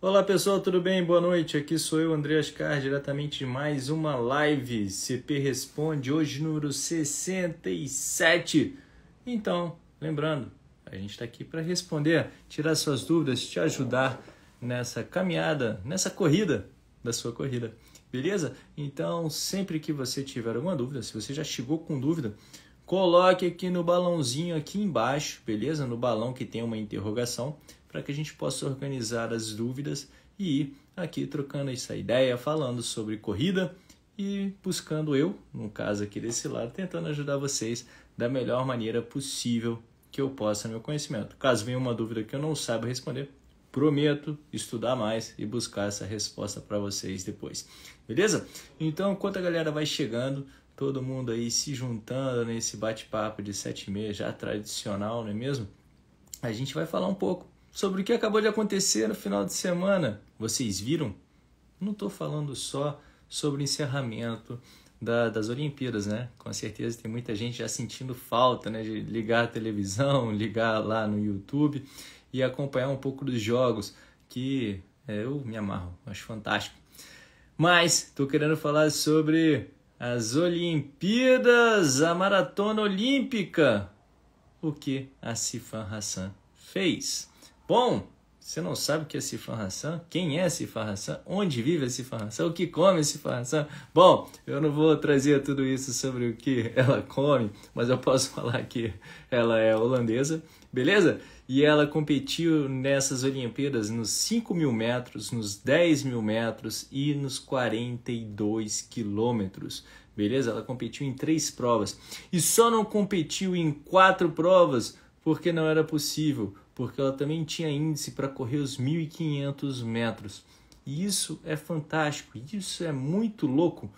Olá pessoal, tudo bem? Boa noite. Aqui sou eu, André Ascar, diretamente de mais uma live CP Responde, hoje número 67. Então, lembrando, a gente está aqui para responder, tirar suas dúvidas, te ajudar nessa caminhada, nessa corrida da sua corrida, beleza? Então, sempre que você tiver alguma dúvida, se você já chegou com dúvida, coloque aqui no balãozinho aqui embaixo, beleza? No balão que tem uma interrogação para que a gente possa organizar as dúvidas e ir aqui trocando essa ideia, falando sobre corrida e buscando eu, no caso aqui desse lado, tentando ajudar vocês da melhor maneira possível que eu possa no meu conhecimento. Caso venha uma dúvida que eu não saiba responder, prometo estudar mais e buscar essa resposta para vocês depois. Beleza? Então, enquanto a galera vai chegando, todo mundo aí se juntando nesse bate-papo de sete meses já tradicional, não é mesmo? A gente vai falar um pouco sobre o que acabou de acontecer no final de semana. Vocês viram? Não estou falando só sobre o encerramento da, das Olimpíadas, né? Com certeza tem muita gente já sentindo falta, né? De ligar a televisão, ligar lá no YouTube e acompanhar um pouco dos jogos, que é, eu me amarro, acho fantástico. Mas estou querendo falar sobre as Olimpíadas, a maratona olímpica, o que a Sifan Hassan fez. Bom, você não sabe o que é Sifan Hassan? Quem é Sifan Hassan? Onde vive esse Hassan? O que come esse Hassan? Bom, eu não vou trazer tudo isso sobre o que ela come, mas eu posso falar que ela é holandesa, beleza? E ela competiu nessas Olimpíadas nos 5 mil metros, nos 10 mil metros e nos 42 quilômetros. Beleza? Ela competiu em três provas. E só não competiu em quatro provas porque não era possível porque ela também tinha índice para correr os 1.500 metros. E isso é fantástico, isso é muito louco,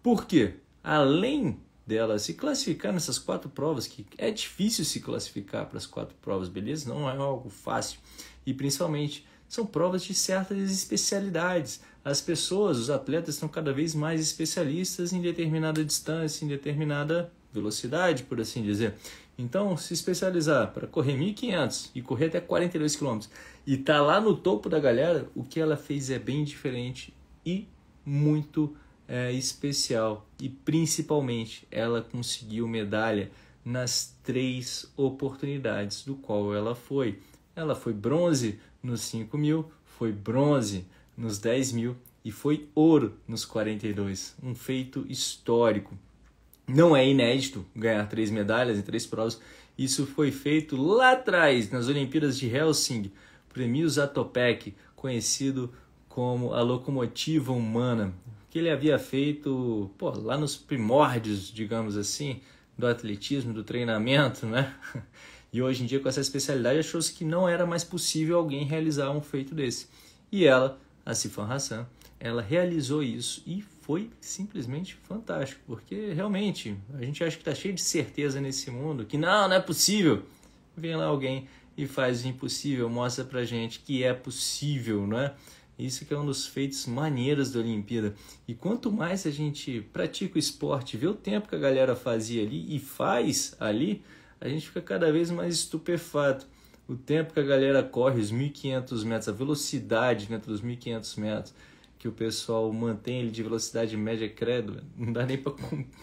porque além dela se classificar nessas quatro provas, que é difícil se classificar para as quatro provas, beleza? Não é algo fácil. E principalmente são provas de certas especialidades. As pessoas, os atletas estão cada vez mais especialistas em determinada distância, em determinada velocidade, por assim dizer. Então, se especializar para correr 1.500 e correr até 42 km e tá lá no topo da galera, o que ela fez é bem diferente e muito é, especial. E principalmente, ela conseguiu medalha nas três oportunidades do qual ela foi. Ela foi bronze nos 5 mil, foi bronze nos 10 mil e foi ouro nos 42. Um feito histórico. Não é inédito ganhar três medalhas em três provas. Isso foi feito lá atrás, nas Olimpíadas de Helsinki, por Emil Zatopek, conhecido como a locomotiva humana, que ele havia feito pô, lá nos primórdios, digamos assim, do atletismo, do treinamento, né? E hoje em dia, com essa especialidade, achou-se que não era mais possível alguém realizar um feito desse. E ela, a Sifan Hassan, ela realizou isso e foi simplesmente fantástico, porque realmente a gente acha que está cheio de certeza nesse mundo, que não, não é possível. Vem lá alguém e faz o impossível, mostra pra gente que é possível, não é? Isso que é um dos feitos maneiras da Olimpíada. E quanto mais a gente pratica o esporte, vê o tempo que a galera fazia ali e faz ali, a gente fica cada vez mais estupefato. O tempo que a galera corre, os 1.500 metros, a velocidade dentro dos 1.500 metros, que o pessoal mantém ele de velocidade média credo, não dá nem para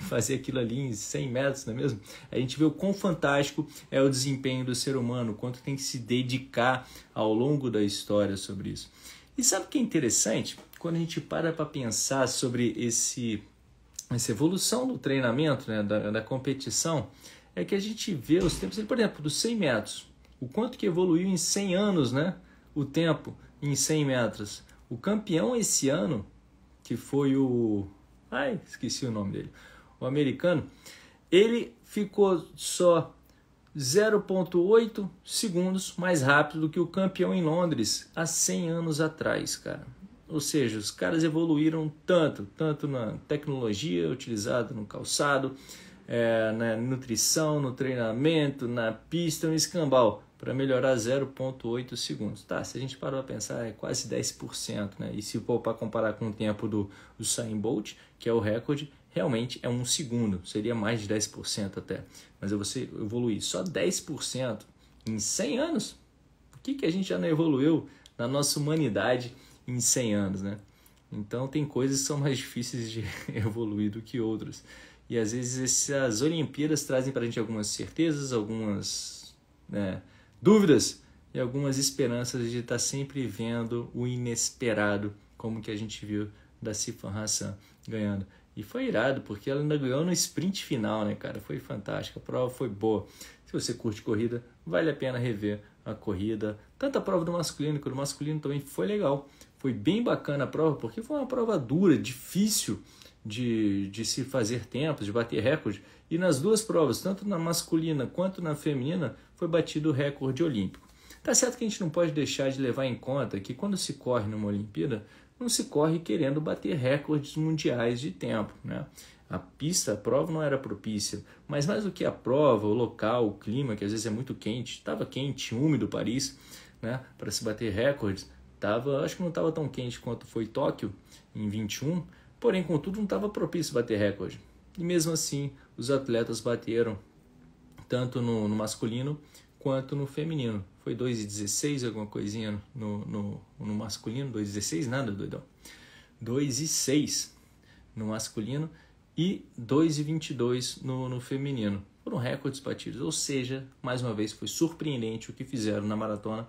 fazer aquilo ali em 100 metros, não é mesmo? A gente vê o quão fantástico é o desempenho do ser humano, quanto tem que se dedicar ao longo da história sobre isso. E sabe o que é interessante? Quando a gente para para pensar sobre esse, essa evolução do treinamento, né, da, da competição, é que a gente vê os tempos, por exemplo, dos 100 metros, o quanto que evoluiu em 100 anos, né? O tempo em 100 metros. O campeão esse ano, que foi o. Ai, esqueci o nome dele. O americano, ele ficou só 0,8 segundos mais rápido do que o campeão em Londres há 100 anos atrás, cara. Ou seja, os caras evoluíram tanto, tanto na tecnologia utilizada no calçado, é, na nutrição, no treinamento, na pista, no é escambau para melhorar 0,8 segundos. Tá, se a gente parar para pensar, é quase 10%, né? E se for para comparar com o tempo do Usain Bolt, que é o recorde, realmente é um segundo, seria mais de 10% até. Mas eu você evoluir só 10% em 100 anos, o que, que a gente já não evoluiu na nossa humanidade em 100 anos, né? Então tem coisas que são mais difíceis de evoluir do que outras. E às vezes essas Olimpíadas trazem para a gente algumas certezas, algumas né, dúvidas e algumas esperanças de estar tá sempre vendo o inesperado, como que a gente viu da Sifan Hassan ganhando. E foi irado, porque ela ainda ganhou no sprint final, né, cara? Foi fantástica, a prova foi boa. Se você curte corrida, vale a pena rever a corrida. Tanto a prova do masculino que do masculino também foi legal. Foi bem bacana a prova, porque foi uma prova dura, difícil de, de se fazer tempos, de bater recorde. E nas duas provas, tanto na masculina quanto na feminina, foi batido o recorde olímpico. Tá certo que a gente não pode deixar de levar em conta que quando se corre numa Olimpíada, não se corre querendo bater recordes mundiais de tempo, né? A pista, a prova não era propícia, mas mais do que a prova, o local, o clima, que às vezes é muito quente, estava quente, úmido Paris, né, para se bater recordes, tava, acho que não estava tão quente quanto foi Tóquio em 21, porém contudo não estava propício a bater recorde. E mesmo assim, os atletas bateram tanto no, no masculino quanto no feminino. Foi 2,16, alguma coisinha no, no, no masculino, 2,16, nada, doidão. 2,6 no masculino e 2,22 no, no feminino. Foram recordes batidos, ou seja, mais uma vez foi surpreendente o que fizeram na maratona,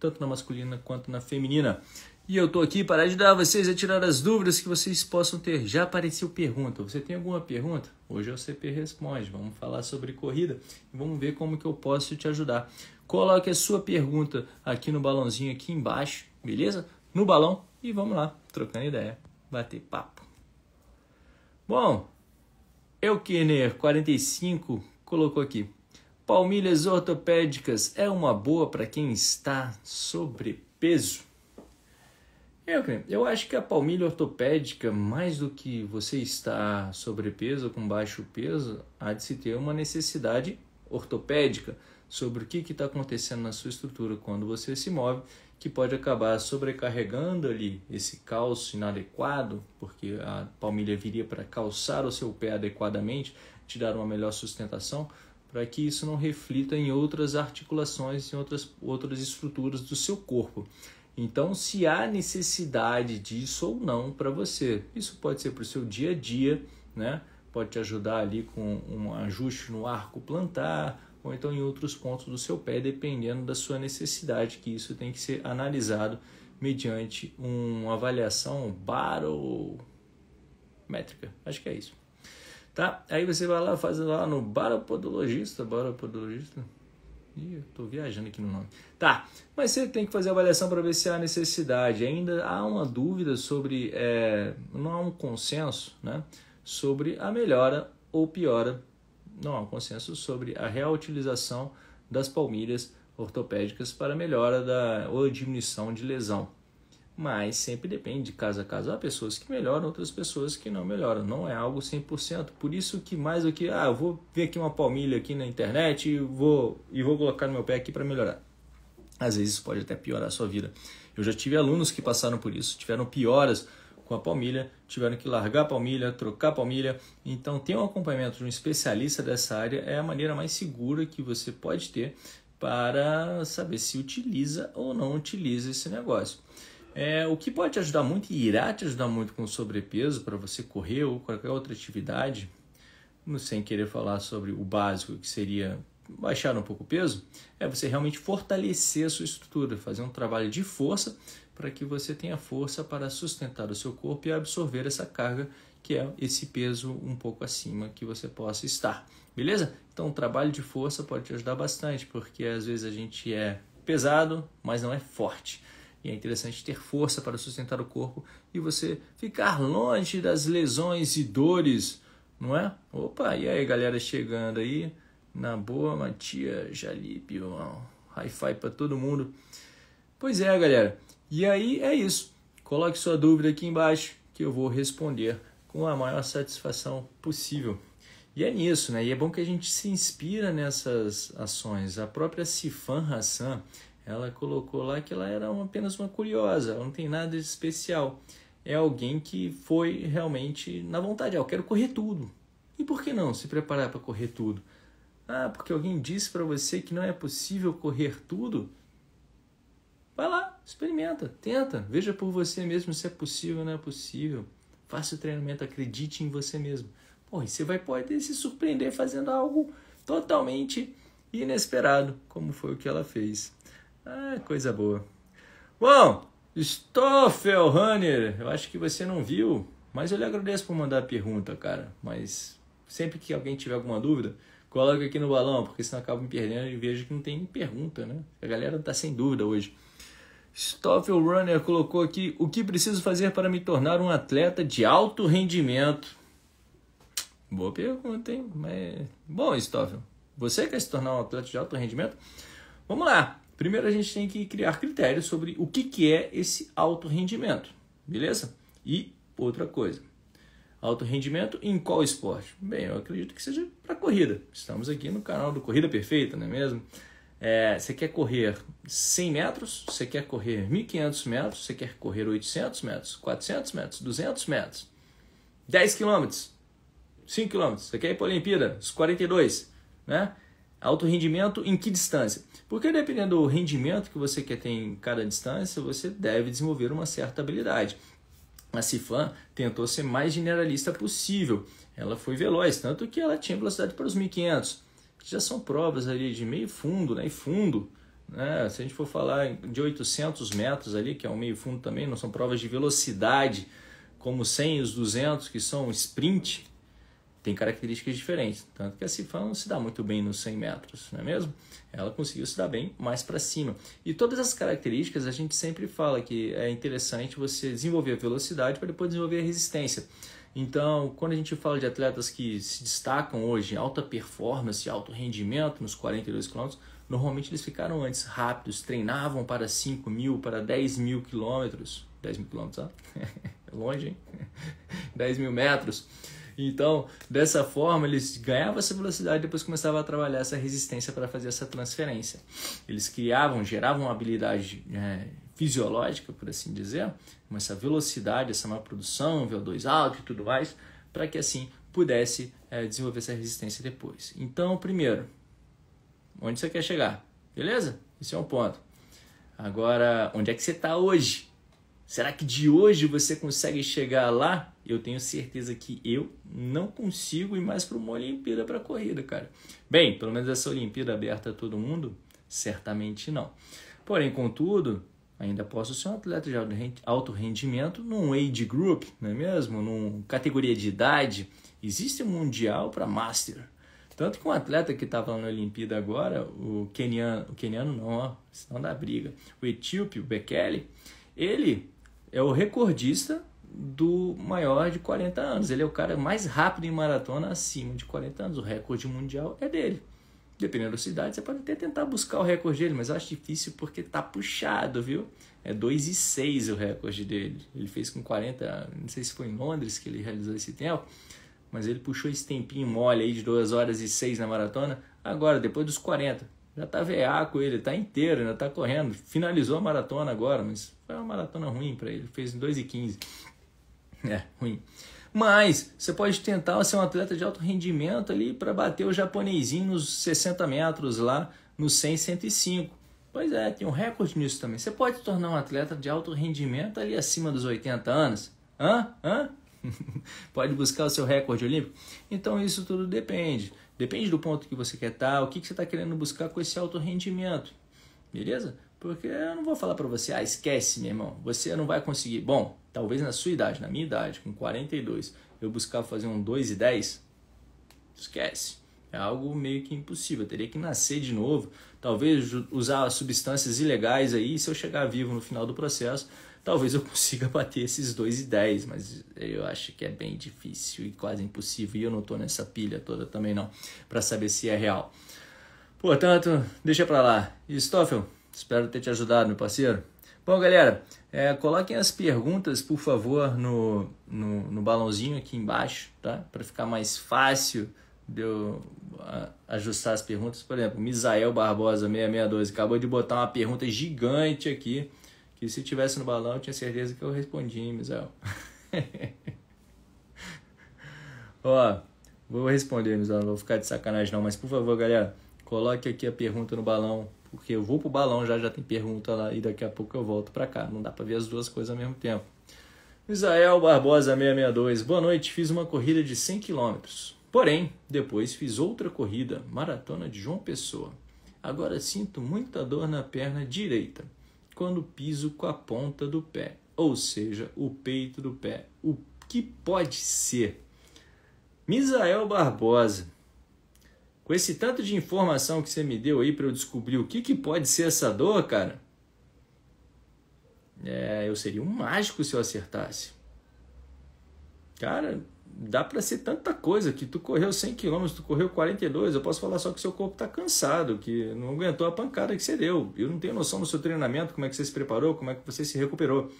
tanto na masculina quanto na feminina. E eu tô aqui para ajudar vocês a tirar as dúvidas que vocês possam ter. Já apareceu pergunta. Você tem alguma pergunta? Hoje é o CP Responde. Vamos falar sobre corrida e vamos ver como que eu posso te ajudar. Coloque a sua pergunta aqui no balãozinho aqui embaixo, beleza? No balão e vamos lá, trocando ideia, bater papo. Bom, Eukener 45 colocou aqui. Palmilhas ortopédicas é uma boa para quem está sobrepeso. É, eu acho que a palmilha ortopédica, mais do que você estar sobrepeso com baixo peso, há de se ter uma necessidade ortopédica sobre o que está acontecendo na sua estrutura quando você se move, que pode acabar sobrecarregando ali esse calço inadequado, porque a palmilha viria para calçar o seu pé adequadamente, te dar uma melhor sustentação, para que isso não reflita em outras articulações, em outras, outras estruturas do seu corpo. Então, se há necessidade disso ou não para você, isso pode ser para o seu dia a dia, né? Pode te ajudar ali com um ajuste no arco plantar ou então em outros pontos do seu pé, dependendo da sua necessidade, que isso tem que ser analisado mediante uma avaliação barométrica. Acho que é isso. Tá? Aí você vai lá, fazendo lá no baropodologista, baropodologista, Ih, eu tô viajando aqui no nome. Tá, mas você tem que fazer a avaliação para ver se há necessidade. Ainda há uma dúvida sobre, é, não há um consenso, né, sobre a melhora ou piora. Não há um consenso sobre a reutilização das palmilhas ortopédicas para melhora da, ou diminuição de lesão mas sempre depende de casa a casa, Há pessoas que melhoram, outras pessoas que não melhoram. Não é algo 100%. Por isso que mais do que, ah, eu vou ver aqui uma palmilha aqui na internet e vou, e vou colocar no meu pé aqui para melhorar. Às vezes pode até piorar a sua vida. Eu já tive alunos que passaram por isso, tiveram pioras com a palmilha, tiveram que largar a palmilha, trocar a palmilha. Então, ter um acompanhamento de um especialista dessa área é a maneira mais segura que você pode ter para saber se utiliza ou não utiliza esse negócio. É, o que pode te ajudar muito e irá te ajudar muito com o sobrepeso para você correr ou qualquer outra atividade, sem querer falar sobre o básico que seria baixar um pouco o peso, é você realmente fortalecer a sua estrutura, fazer um trabalho de força para que você tenha força para sustentar o seu corpo e absorver essa carga que é esse peso um pouco acima que você possa estar. Beleza? Então, o trabalho de força pode te ajudar bastante, porque às vezes a gente é pesado, mas não é forte. E é interessante ter força para sustentar o corpo e você ficar longe das lesões e dores, não é? Opa, e aí galera chegando aí? Na boa, Matias Jalip, um hi-fi para todo mundo. Pois é, galera. E aí é isso. Coloque sua dúvida aqui embaixo que eu vou responder com a maior satisfação possível. E é nisso, né? E é bom que a gente se inspira nessas ações. A própria Sifan Hassan, ela colocou lá que ela era uma, apenas uma curiosa, ela não tem nada de especial. É alguém que foi realmente na vontade, ah, eu quero correr tudo. E por que não se preparar para correr tudo? Ah, porque alguém disse para você que não é possível correr tudo? Vai lá, experimenta, tenta, veja por você mesmo se é possível ou não é possível. Faça o treinamento, acredite em você mesmo. Pô, e você vai poder se surpreender fazendo algo totalmente inesperado, como foi o que ela fez. Ah, coisa boa. Bom, Stoffel Runner, eu acho que você não viu, mas eu lhe agradeço por mandar a pergunta, cara. Mas sempre que alguém tiver alguma dúvida, coloca aqui no balão, porque senão acabo me perdendo e vejo que não tem pergunta, né? A galera tá sem dúvida hoje. Stoffel Runner colocou aqui: o que preciso fazer para me tornar um atleta de alto rendimento? Boa pergunta, hein? Mas... Bom, Stoffel, você quer se tornar um atleta de alto rendimento? Vamos lá! Primeiro a gente tem que criar critérios sobre o que, que é esse alto rendimento, beleza? E outra coisa, alto rendimento em qual esporte? Bem, eu acredito que seja para corrida. Estamos aqui no canal do Corrida Perfeita, não é mesmo? É, você quer correr 100 metros, você quer correr 1.500 metros, você quer correr 800 metros, 400 metros, 200 metros, 10 quilômetros, 5 quilômetros, você quer ir para a Olimpíada, os 42, né? Alto rendimento em que distância? Porque dependendo do rendimento que você quer ter em cada distância, você deve desenvolver uma certa habilidade. A Cifan tentou ser mais generalista possível. Ela foi veloz, tanto que ela tinha velocidade para os 1500, que já são provas ali de meio fundo, né? E fundo, né? Se a gente for falar de 800 metros ali, que é um meio fundo também, não são provas de velocidade, como 100 e os 200, que são sprint, tem características diferentes. Tanto que a Sifan não se dá muito bem nos 100 metros, não é mesmo? Ela conseguiu se dar bem mais para cima. E todas as características a gente sempre fala que é interessante você desenvolver a velocidade para depois desenvolver a resistência. Então, quando a gente fala de atletas que se destacam hoje em alta performance, alto rendimento nos 42 km, normalmente eles ficaram antes rápidos, treinavam para 5 mil, para 10 mil quilômetros. 10 mil quilômetros, É longe, hein? 10 mil metros. Então, dessa forma, eles ganhavam essa velocidade e depois começavam a trabalhar essa resistência para fazer essa transferência. Eles criavam, geravam uma habilidade é, fisiológica, por assim dizer, com essa velocidade, essa má produção, VO2 alto e tudo mais, para que assim pudesse é, desenvolver essa resistência depois. Então, primeiro, onde você quer chegar? Beleza? Esse é um ponto. Agora, onde é que você está hoje? Será que de hoje você consegue chegar lá? Eu tenho certeza que eu não consigo ir mais para uma Olimpíada para corrida, cara. Bem, pelo menos essa Olimpíada aberta a todo mundo, certamente não. Porém, contudo, ainda posso ser um atleta de alto rendimento num age group, não é mesmo? Num categoria de idade. Existe um mundial para master. Tanto que um atleta que estava na Olimpíada agora, o keniano, o keniano não, ó, senão dá briga, o etíope, o Bekele, ele é o recordista do maior de 40 anos. Ele é o cara mais rápido em maratona acima de 40 anos. O recorde mundial é dele. Dependendo da cidade, você pode até tentar buscar o recorde dele, mas acho difícil porque tá puxado, viu? É 2,6 o recorde dele. Ele fez com 40 Não sei se foi em Londres que ele realizou esse tempo, mas ele puxou esse tempinho mole aí de 2 horas e 6 na maratona. Agora, depois dos 40, já tá veaco ele, tá inteiro, ainda tá correndo. Finalizou a maratona agora, mas foi uma maratona ruim para ele, fez em 2 e 15. É, ruim. Mas você pode tentar ser um atleta de alto rendimento ali para bater o japonesinho nos 60 metros lá, nos 100, 105. Pois é, tem um recorde nisso também. Você pode tornar um atleta de alto rendimento ali acima dos 80 anos? Hã? Hã? pode buscar o seu recorde olímpico? Então isso tudo depende. Depende do ponto que você quer estar, tá, o que você está querendo buscar com esse alto rendimento. Beleza? Porque eu não vou falar para você, ah, esquece, meu irmão, você não vai conseguir. Bom, talvez na sua idade, na minha idade, com 42, eu buscar fazer um 2 e 10, esquece. É algo meio que impossível, eu teria que nascer de novo, talvez usar substâncias ilegais aí, se eu chegar vivo no final do processo, talvez eu consiga bater esses 2 e 10, mas eu acho que é bem difícil e quase impossível, e eu não tô nessa pilha toda também não, para saber se é real. Portanto, deixa para lá. Stoffel, Espero ter te ajudado, meu parceiro. Bom, galera, é, coloquem as perguntas, por favor, no, no, no balãozinho aqui embaixo, tá? Para ficar mais fácil de eu ajustar as perguntas. Por exemplo, Misael Barbosa 6612, acabou de botar uma pergunta gigante aqui, que se tivesse no balão, eu tinha certeza que eu respondi, hein, Misael. Ó, vou responder, Misael, não vou ficar de sacanagem não, mas por favor, galera, coloque aqui a pergunta no balão porque eu vou pro balão já, já tem pergunta lá e daqui a pouco eu volto para cá. Não dá para ver as duas coisas ao mesmo tempo. Israel Barbosa 662. Boa noite, fiz uma corrida de 100 km. Porém, depois fiz outra corrida, maratona de João Pessoa. Agora sinto muita dor na perna direita quando piso com a ponta do pé, ou seja, o peito do pé. O que pode ser? Misael Barbosa. Com esse tanto de informação que você me deu aí para eu descobrir o que, que pode ser essa dor, cara. É, eu seria um mágico se eu acertasse. Cara, dá para ser tanta coisa que tu correu 100 km, tu correu 42, eu posso falar só que seu corpo tá cansado, que não aguentou a pancada que você deu. Eu não tenho noção do seu treinamento, como é que você se preparou, como é que você se recuperou.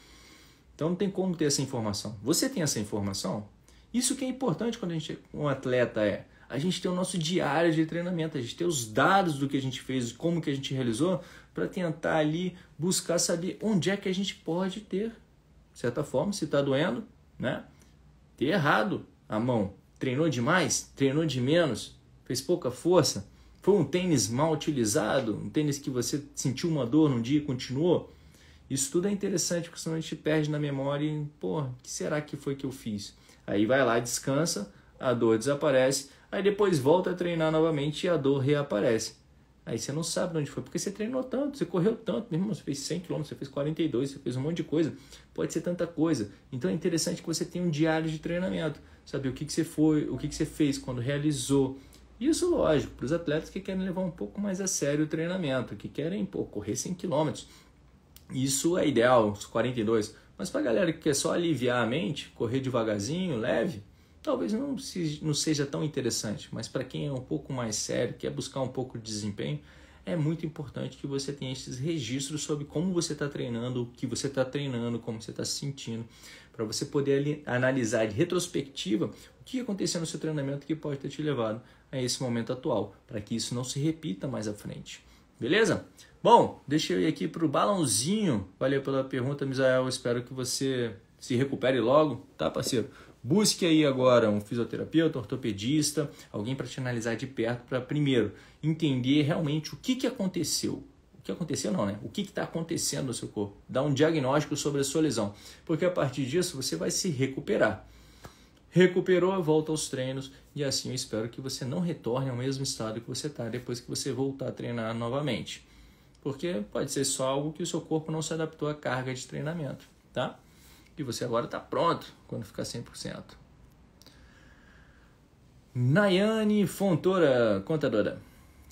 Então não tem como ter essa informação. Você tem essa informação? Isso que é importante quando a gente, um atleta é a gente tem o nosso diário de treinamento, a gente tem os dados do que a gente fez, como que a gente realizou, para tentar ali buscar saber onde é que a gente pode ter, de certa forma, se está doendo, né? Ter errado a mão. Treinou demais? Treinou de menos? Fez pouca força? Foi um tênis mal utilizado? Um tênis que você sentiu uma dor num dia e continuou? Isso tudo é interessante, porque senão a gente perde na memória e, pô, o que será que foi que eu fiz? Aí vai lá, descansa, a dor desaparece, Aí depois volta a treinar novamente e a dor reaparece. Aí você não sabe de onde foi, porque você treinou tanto, você correu tanto, mesmo você fez 100 km, você fez 42, você fez um monte de coisa, pode ser tanta coisa. Então é interessante que você tenha um diário de treinamento, saber o que, que você foi, o que, que você fez, quando realizou. Isso, lógico, para os atletas que querem levar um pouco mais a sério o treinamento, que querem pô, correr 100 km. Isso é ideal, os 42. Mas para a galera que quer só aliviar a mente, correr devagarzinho, leve, talvez não, se, não seja tão interessante, mas para quem é um pouco mais sério, quer buscar um pouco de desempenho, é muito importante que você tenha esses registros sobre como você está treinando, o que você está treinando, como você está se sentindo, para você poder analisar de retrospectiva o que aconteceu no seu treinamento que pode ter te levado a esse momento atual, para que isso não se repita mais à frente. Beleza? Bom, deixa eu ir aqui para o balãozinho. Valeu pela pergunta, Misael. Espero que você se recupere logo, tá, parceiro? Busque aí agora um fisioterapeuta, um ortopedista, alguém para te analisar de perto para primeiro entender realmente o que, que aconteceu. O que aconteceu não, né? O que está acontecendo no seu corpo. Dá um diagnóstico sobre a sua lesão. Porque a partir disso você vai se recuperar. Recuperou, volta aos treinos e assim eu espero que você não retorne ao mesmo estado que você está depois que você voltar a treinar novamente porque pode ser só algo que o seu corpo não se adaptou à carga de treinamento, tá? E você agora está pronto quando ficar 100%. Nayane Fontoura, contadora.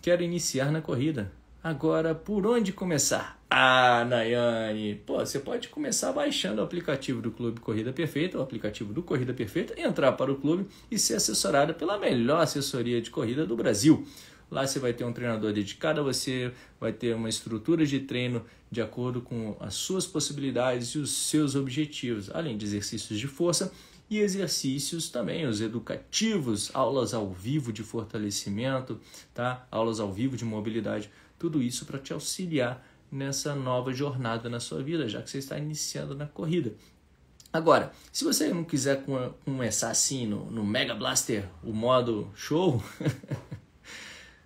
Quero iniciar na corrida. Agora, por onde começar? Ah, Nayane! Pô, você pode começar baixando o aplicativo do Clube Corrida Perfeita, o aplicativo do Corrida Perfeita, entrar para o clube e ser assessorada pela melhor assessoria de corrida do Brasil. Lá você vai ter um treinador dedicado a você, vai ter uma estrutura de treino de acordo com as suas possibilidades e os seus objetivos, além de exercícios de força e exercícios também, os educativos, aulas ao vivo de fortalecimento, tá? Aulas ao vivo de mobilidade, tudo isso para te auxiliar nessa nova jornada na sua vida, já que você está iniciando na corrida. Agora, se você não quiser começar assim no, no Mega Blaster, o modo show,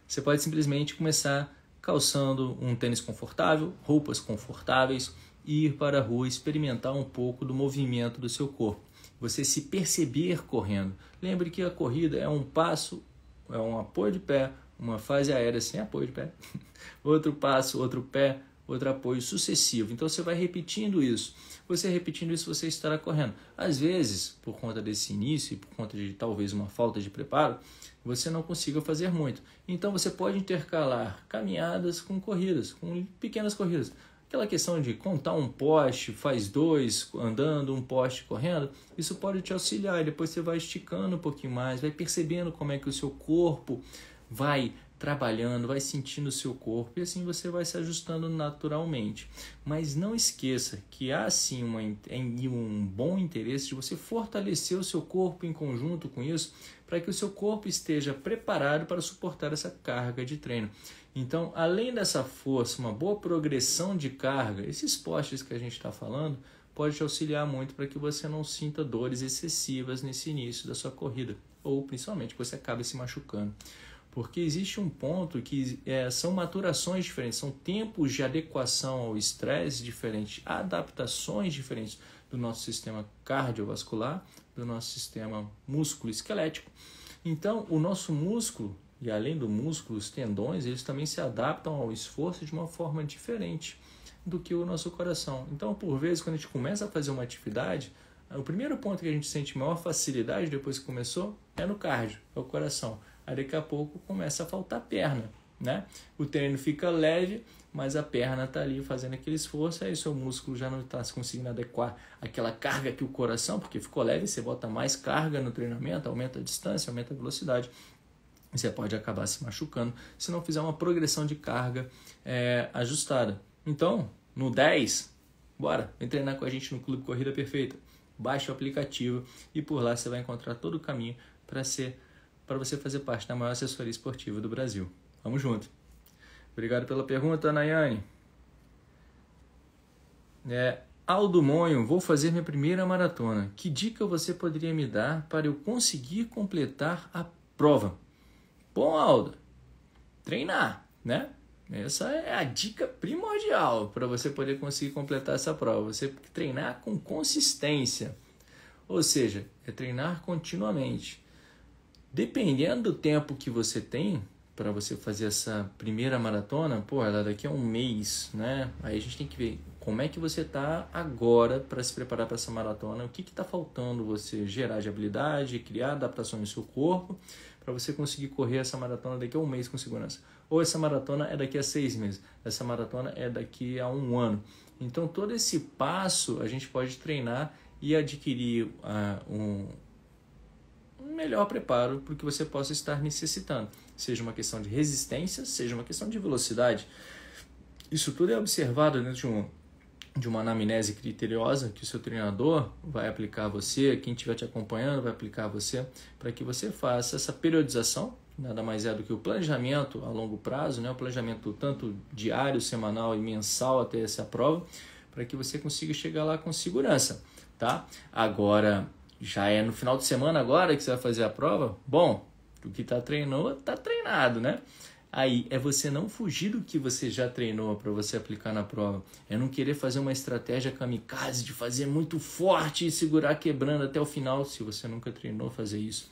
Você pode simplesmente começar calçando um tênis confortável, roupas confortáveis, ir para a rua experimentar um pouco do movimento do seu corpo. Você se perceber correndo. Lembre que a corrida é um passo, é um apoio de pé, uma fase aérea sem apoio de pé, outro passo, outro pé, outro apoio sucessivo. Então você vai repetindo isso. Você repetindo isso, você estará correndo. Às vezes, por conta desse início e por conta de talvez uma falta de preparo, você não consiga fazer muito. Então você pode intercalar caminhadas com corridas, com pequenas corridas. Aquela questão de contar um poste, faz dois andando, um poste correndo, isso pode te auxiliar. Depois você vai esticando um pouquinho mais, vai percebendo como é que o seu corpo vai trabalhando, vai sentindo o seu corpo e assim você vai se ajustando naturalmente. Mas não esqueça que há sim uma, é um bom interesse de você fortalecer o seu corpo em conjunto com isso, para que o seu corpo esteja preparado para suportar essa carga de treino. Então, além dessa força, uma boa progressão de carga, esses postes que a gente está falando pode te auxiliar muito para que você não sinta dores excessivas nesse início da sua corrida, ou principalmente que você acabe se machucando porque existe um ponto que é, são maturações diferentes, são tempos de adequação ao estresse diferentes, adaptações diferentes do nosso sistema cardiovascular, do nosso sistema músculo-esquelético. Então, o nosso músculo, e além do músculo, os tendões, eles também se adaptam ao esforço de uma forma diferente do que o nosso coração. Então, por vezes, quando a gente começa a fazer uma atividade, o primeiro ponto que a gente sente maior facilidade depois que começou é no cardio, é o coração. Aí daqui a pouco começa a faltar perna, né? O treino fica leve, mas a perna está ali fazendo aquele esforço, aí seu músculo já não está conseguindo adequar aquela carga que o coração, porque ficou leve, você bota mais carga no treinamento, aumenta a distância, aumenta a velocidade. Você pode acabar se machucando se não fizer uma progressão de carga é, ajustada. Então, no 10, bora, vem treinar com a gente no Clube Corrida Perfeita. Baixe o aplicativo e por lá você vai encontrar todo o caminho para ser para você fazer parte da maior assessoria esportiva do Brasil. Vamos junto. Obrigado pela pergunta, Nayane. É, Aldo Monho, vou fazer minha primeira maratona. Que dica você poderia me dar para eu conseguir completar a prova? Bom, Aldo, treinar, né? Essa é a dica primordial para você poder conseguir completar essa prova. Você treinar com consistência. Ou seja, é treinar continuamente. Dependendo do tempo que você tem para você fazer essa primeira maratona, pô, ela daqui a um mês, né? Aí a gente tem que ver como é que você tá agora para se preparar para essa maratona, o que está faltando você gerar de habilidade, criar adaptações no seu corpo para você conseguir correr essa maratona daqui a um mês com segurança. Ou essa maratona é daqui a seis meses, essa maratona é daqui a um ano. Então todo esse passo a gente pode treinar e adquirir uh, um, melhor preparo para o que você possa estar necessitando. Seja uma questão de resistência, seja uma questão de velocidade. Isso tudo é observado dentro de, um, de uma anamnese criteriosa que o seu treinador vai aplicar a você, quem estiver te acompanhando vai aplicar a você, para que você faça essa periodização nada mais é do que o planejamento a longo prazo, né? o planejamento tanto diário, semanal e mensal até essa prova, para que você consiga chegar lá com segurança. tá? Agora, já é no final de semana agora que você vai fazer a prova? Bom, o que está treinou, está treinado, né? Aí é você não fugir do que você já treinou para você aplicar na prova. É não querer fazer uma estratégia kamikaze de fazer muito forte e segurar quebrando até o final, se você nunca treinou fazer isso.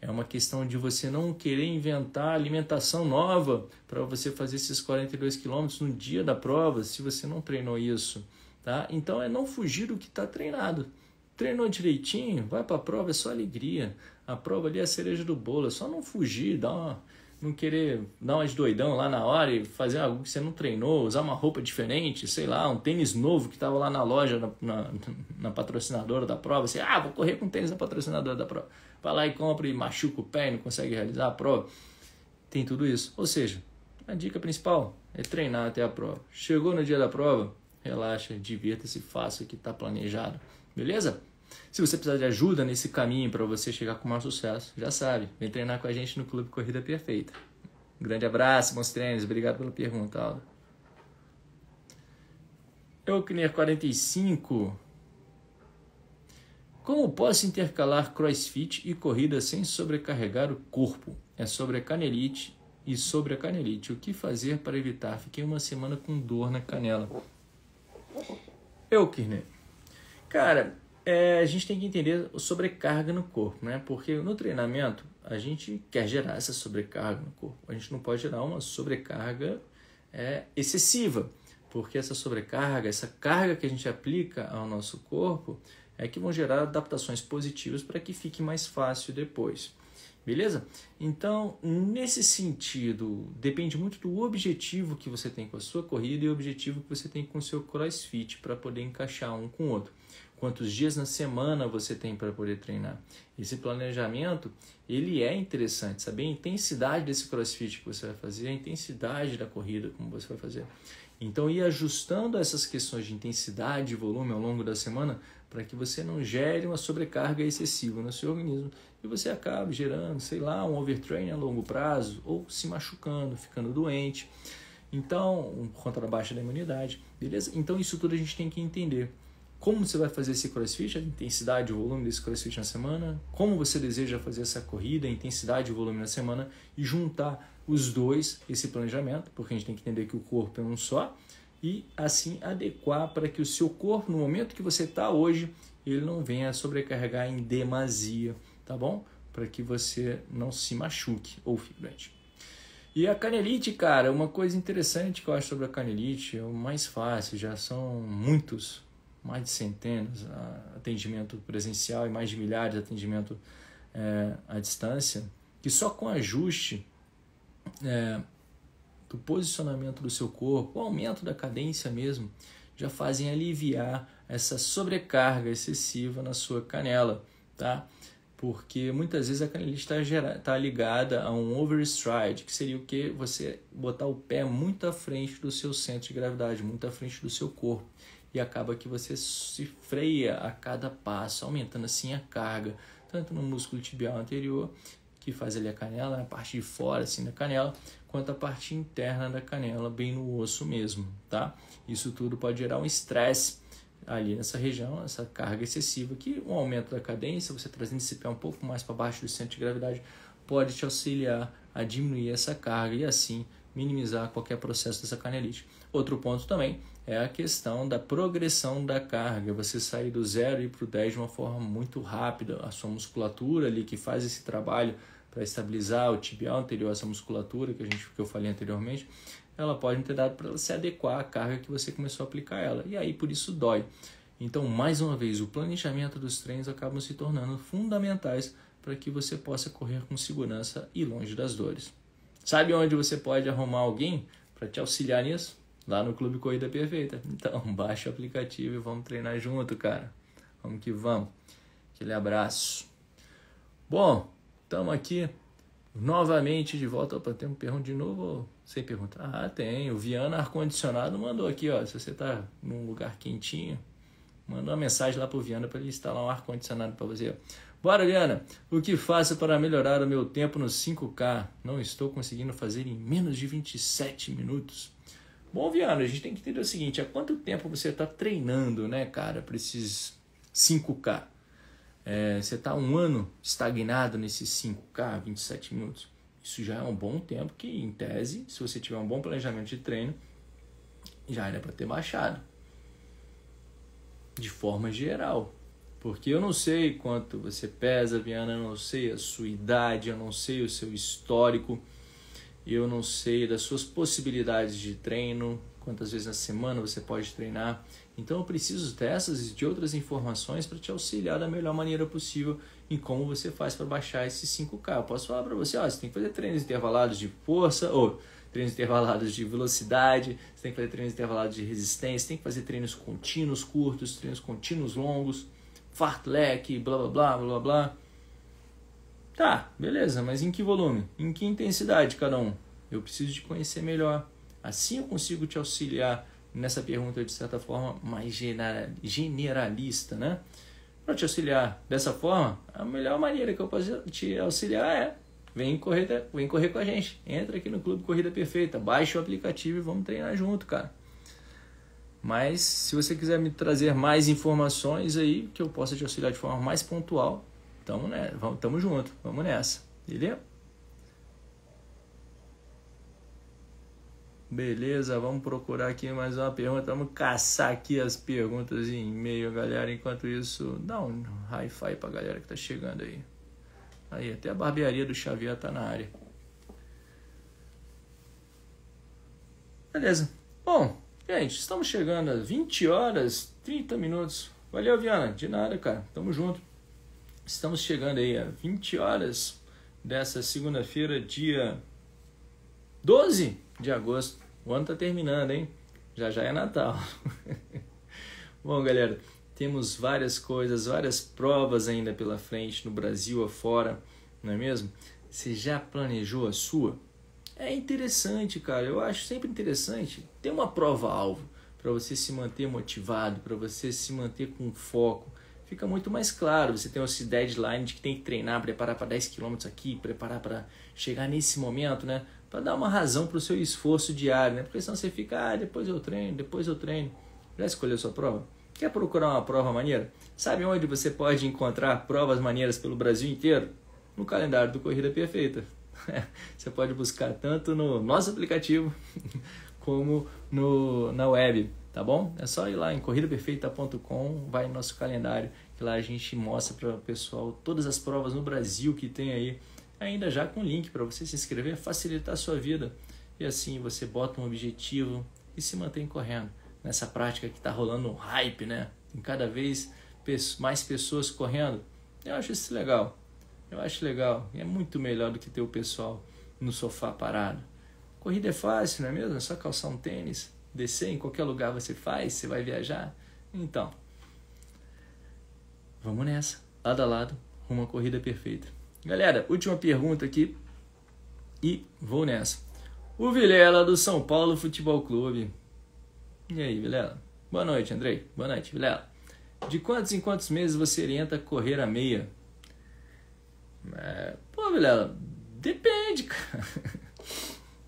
É uma questão de você não querer inventar alimentação nova para você fazer esses 42 quilômetros no dia da prova, se você não treinou isso, tá? Então é não fugir do que está treinado. Treinou direitinho, vai para a prova, é só alegria. A prova ali é a cereja do bolo, é só não fugir, uma, não querer dar umas doidão lá na hora e fazer algo que você não treinou, usar uma roupa diferente, sei lá, um tênis novo que estava lá na loja, na, na, na, patrocinadora da prova. Você, ah, vou correr com o tênis da patrocinadora da prova. Vai lá e compra e machuca o pé e não consegue realizar a prova. Tem tudo isso. Ou seja, a dica principal é treinar até a prova. Chegou no dia da prova, relaxa, divirta-se, faça o que está planejado. Beleza? Se você precisar de ajuda nesse caminho para você chegar com maior sucesso, já sabe, vem treinar com a gente no Clube Corrida Perfeita. Um grande abraço, bons treinos, obrigado pela pergunta, Aldo. Eucner 45. Como posso intercalar crossfit e corrida sem sobrecarregar o corpo? É sobre a canelite e sobre a canelite. O que fazer para evitar? Fiquei uma semana com dor na canela. Eucner, Cara, é, a gente tem que entender a sobrecarga no corpo, né? Porque no treinamento a gente quer gerar essa sobrecarga no corpo. A gente não pode gerar uma sobrecarga é, excessiva, porque essa sobrecarga, essa carga que a gente aplica ao nosso corpo é que vão gerar adaptações positivas para que fique mais fácil depois. Beleza? Então, nesse sentido, depende muito do objetivo que você tem com a sua corrida e o objetivo que você tem com o seu crossfit para poder encaixar um com o outro quantos dias na semana você tem para poder treinar. Esse planejamento, ele é interessante, saber a intensidade desse crossfit que você vai fazer, a intensidade da corrida como você vai fazer. Então, ir ajustando essas questões de intensidade e volume ao longo da semana para que você não gere uma sobrecarga excessiva no seu organismo e você acabe gerando, sei lá, um overtraining a longo prazo ou se machucando, ficando doente. Então, por conta da baixa da imunidade, beleza? Então, isso tudo a gente tem que entender como você vai fazer esse crossfit, a intensidade e o volume desse crossfit na semana, como você deseja fazer essa corrida, a intensidade e o volume na semana e juntar os dois esse planejamento, porque a gente tem que entender que o corpo é um só e assim adequar para que o seu corpo no momento que você está hoje ele não venha sobrecarregar em demasia, tá bom? Para que você não se machuque ou fibrante. E a canelite, cara, uma coisa interessante que eu acho sobre a canelite, é o mais fácil, já são muitos mais de centenas ah, atendimento presencial e mais de milhares de atendimento é, à distância, que só com ajuste é, do posicionamento do seu corpo, o aumento da cadência mesmo, já fazem aliviar essa sobrecarga excessiva na sua canela, tá? Porque muitas vezes a canela está, está ligada a um overstride, que seria o que? Você botar o pé muito à frente do seu centro de gravidade, muito à frente do seu corpo e acaba que você se freia a cada passo, aumentando assim a carga, tanto no músculo tibial anterior, que faz ali a canela, a parte de fora assim da canela, quanto a parte interna da canela, bem no osso mesmo, tá? Isso tudo pode gerar um estresse ali nessa região, essa carga excessiva, que um aumento da cadência, você trazendo esse pé um pouco mais para baixo do centro de gravidade, pode te auxiliar a diminuir essa carga e assim minimizar qualquer processo dessa canelite. Outro ponto também é a questão da progressão da carga. Você sair do zero e ir para o 10 de uma forma muito rápida. A sua musculatura ali que faz esse trabalho para estabilizar o tibial anterior, essa musculatura que, a gente, que eu falei anteriormente, ela pode ter dado para se adequar à carga que você começou a aplicar ela. E aí por isso dói. Então, mais uma vez, o planejamento dos treinos acabam se tornando fundamentais para que você possa correr com segurança e longe das dores. Sabe onde você pode arrumar alguém para te auxiliar nisso? Lá no Clube Corrida Perfeita. Então, baixa o aplicativo e vamos treinar junto, cara. Vamos que vamos. Aquele abraço. Bom, estamos aqui novamente de volta. Opa, tem um pergunta de novo sem pergunta? Ah, tem. O Viana Ar-Condicionado mandou aqui, ó. Se você tá num lugar quentinho, Manda uma mensagem lá pro Viana para ele instalar um ar-condicionado para você. Bora, Viana! O que faço para melhorar o meu tempo no 5K? Não estou conseguindo fazer em menos de 27 minutos. Bom, Viana, a gente tem que entender o seguinte: há quanto tempo você está treinando, né, cara, para esses 5K? É, você está um ano estagnado nesses 5K, 27 minutos. Isso já é um bom tempo que, em tese, se você tiver um bom planejamento de treino, já era para ter baixado de forma geral. Porque eu não sei quanto você pesa, Viana, eu não sei a sua idade, eu não sei o seu histórico, eu não sei das suas possibilidades de treino, quantas vezes na semana você pode treinar. Então eu preciso dessas e de outras informações para te auxiliar da melhor maneira possível em como você faz para baixar esses 5K. Eu posso falar para você, ó, você tem que fazer treinos intervalados de força ou treinos intervalados de velocidade, você tem que fazer treinos intervalados de resistência, tem que fazer treinos contínuos curtos, treinos contínuos longos, fartlek, blá blá blá blá blá. Tá, beleza, mas em que volume? Em que intensidade cada um? Eu preciso de conhecer melhor. Assim eu consigo te auxiliar nessa pergunta de certa forma mais generalista, né? Para te auxiliar dessa forma, a melhor maneira que eu posso te auxiliar é Vem correr, vem correr com a gente. Entra aqui no Clube Corrida Perfeita. Baixa o aplicativo e vamos treinar junto, cara. Mas se você quiser me trazer mais informações aí, que eu possa te auxiliar de forma mais pontual, tamo, né? tamo junto. Vamos nessa. Beleza? Beleza, vamos procurar aqui mais uma pergunta. Vamos caçar aqui as perguntas em e-mail, galera. Enquanto isso, dá um hi-fi pra galera que tá chegando aí. Aí, até a barbearia do Xavier tá na área. Beleza. Bom, gente, estamos chegando a 20 horas 30 minutos. Valeu, Viana. De nada, cara. Tamo junto. Estamos chegando aí a 20 horas dessa segunda-feira, dia 12 de agosto. O ano tá terminando, hein? Já já é Natal. Bom, galera, temos várias coisas, várias provas ainda pela frente no Brasil afora, não é mesmo? Você já planejou a sua? É interessante, cara. Eu acho sempre interessante ter uma prova alvo para você se manter motivado, para você se manter com foco. Fica muito mais claro. Você tem esse deadline de que tem que treinar, preparar para 10 km aqui, preparar para chegar nesse momento, né? Para dar uma razão para o seu esforço diário, né? Porque senão você fica, ah, depois eu treino, depois eu treino. Já escolheu sua prova? Quer procurar uma prova maneira? Sabe onde você pode encontrar provas maneiras pelo Brasil inteiro? No calendário do Corrida Perfeita. Você pode buscar tanto no nosso aplicativo como no, na web, tá bom? É só ir lá em corridaperfeita.com, vai no nosso calendário, que lá a gente mostra para o pessoal todas as provas no Brasil que tem aí, ainda já com link para você se inscrever, facilitar a sua vida. E assim você bota um objetivo e se mantém correndo nessa prática que está rolando um hype, né? Em cada vez mais pessoas correndo. Eu acho isso legal. Eu acho legal. É muito melhor do que ter o pessoal no sofá parado. Corrida é fácil, não é mesmo? É só calçar um tênis, descer em qualquer lugar você faz, você vai viajar. Então, vamos nessa. Lado a lado, uma corrida perfeita. Galera, última pergunta aqui e vou nessa. O Vilela do São Paulo Futebol Clube e aí, Vilela? Boa noite, Andrei. Boa noite, Vilela. De quantos em quantos meses você orienta correr a meia? É, pô, Vilela, depende, cara.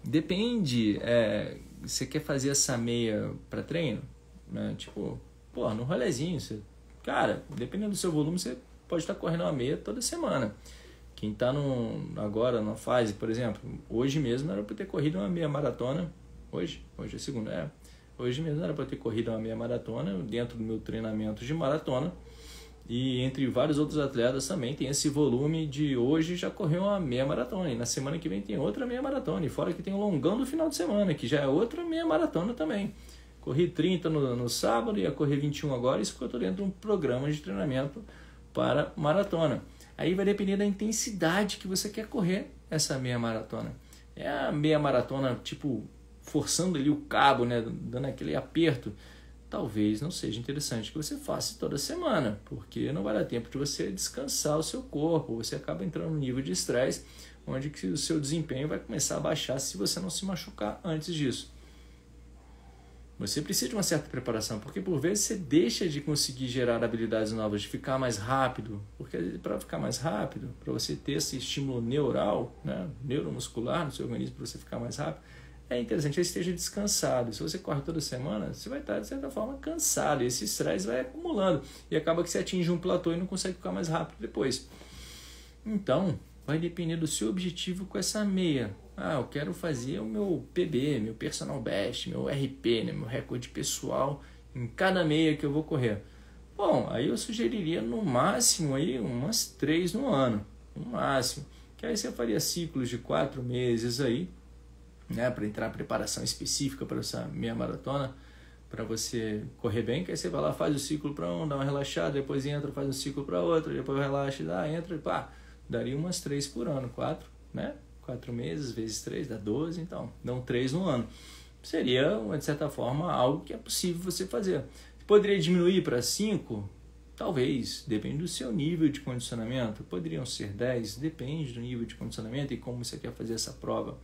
Depende. É, você quer fazer essa meia para treino? Né? Tipo, pô, no rolezinho. Você, cara, dependendo do seu volume, você pode estar tá correndo uma meia toda semana. Quem está agora na fase, por exemplo, hoje mesmo era para ter corrido uma meia maratona. Hoje? Hoje é segunda, é Hoje mesmo era para ter corrido uma meia maratona, dentro do meu treinamento de maratona. E entre vários outros atletas também tem esse volume de hoje já correu uma meia maratona. E na semana que vem tem outra meia maratona. E fora que tem o longão do final de semana, que já é outra meia maratona também. Corri 30 no, no sábado, ia correr 21 agora. Isso estou dentro de um programa de treinamento para maratona. Aí vai depender da intensidade que você quer correr essa meia maratona. É a meia maratona tipo forçando ali o cabo, né, dando aquele aperto, talvez não seja interessante que você faça toda semana, porque não vai dar tempo de você descansar o seu corpo, você acaba entrando no nível de estresse onde que o seu desempenho vai começar a baixar se você não se machucar antes disso. Você precisa de uma certa preparação, porque por vezes você deixa de conseguir gerar habilidades novas, de ficar mais rápido, porque para ficar mais rápido, para você ter esse estímulo neural, né, neuromuscular no seu organismo, para você ficar mais rápido, é interessante que esteja descansado. Se você corre toda semana, você vai estar, de certa forma, cansado. E esse estresse vai acumulando. E acaba que você atinge um platô e não consegue ficar mais rápido depois. Então, vai depender do seu objetivo com essa meia. Ah, eu quero fazer o meu PB, meu personal best, meu RP, né, meu recorde pessoal em cada meia que eu vou correr. Bom, aí eu sugeriria no máximo aí umas três no ano, no máximo. Que aí você faria ciclos de quatro meses aí né, para entrar preparação específica para essa meia maratona, para você correr bem, que aí você vai lá, faz o ciclo para um, dá uma relaxada, depois entra, faz um ciclo para outro, depois relaxa, dá, entra e pá. Daria umas três por ano, quatro, né? Quatro meses vezes três, dá 12, então, dão três no ano. Seria, de certa forma, algo que é possível você fazer. Poderia diminuir para cinco? Talvez, depende do seu nível de condicionamento. Poderiam ser dez, depende do nível de condicionamento e como você quer fazer essa prova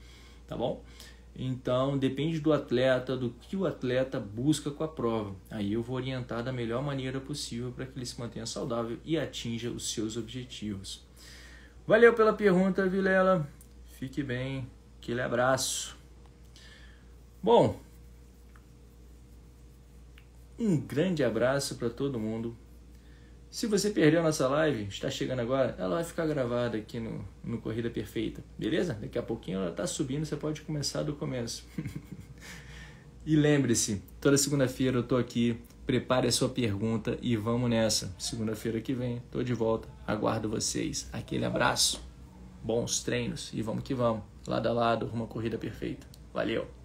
tá bom? Então depende do atleta, do que o atleta busca com a prova. Aí eu vou orientar da melhor maneira possível para que ele se mantenha saudável e atinja os seus objetivos. Valeu pela pergunta, Vilela. Fique bem. Aquele abraço. Bom, um grande abraço para todo mundo. Se você perdeu a nossa live, está chegando agora, ela vai ficar gravada aqui no, no Corrida Perfeita, beleza? Daqui a pouquinho ela está subindo, você pode começar do começo. e lembre-se, toda segunda-feira eu estou aqui, prepare a sua pergunta e vamos nessa. Segunda-feira que vem, estou de volta, aguardo vocês. Aquele abraço, bons treinos e vamos que vamos. Lado a lado, uma corrida perfeita. Valeu!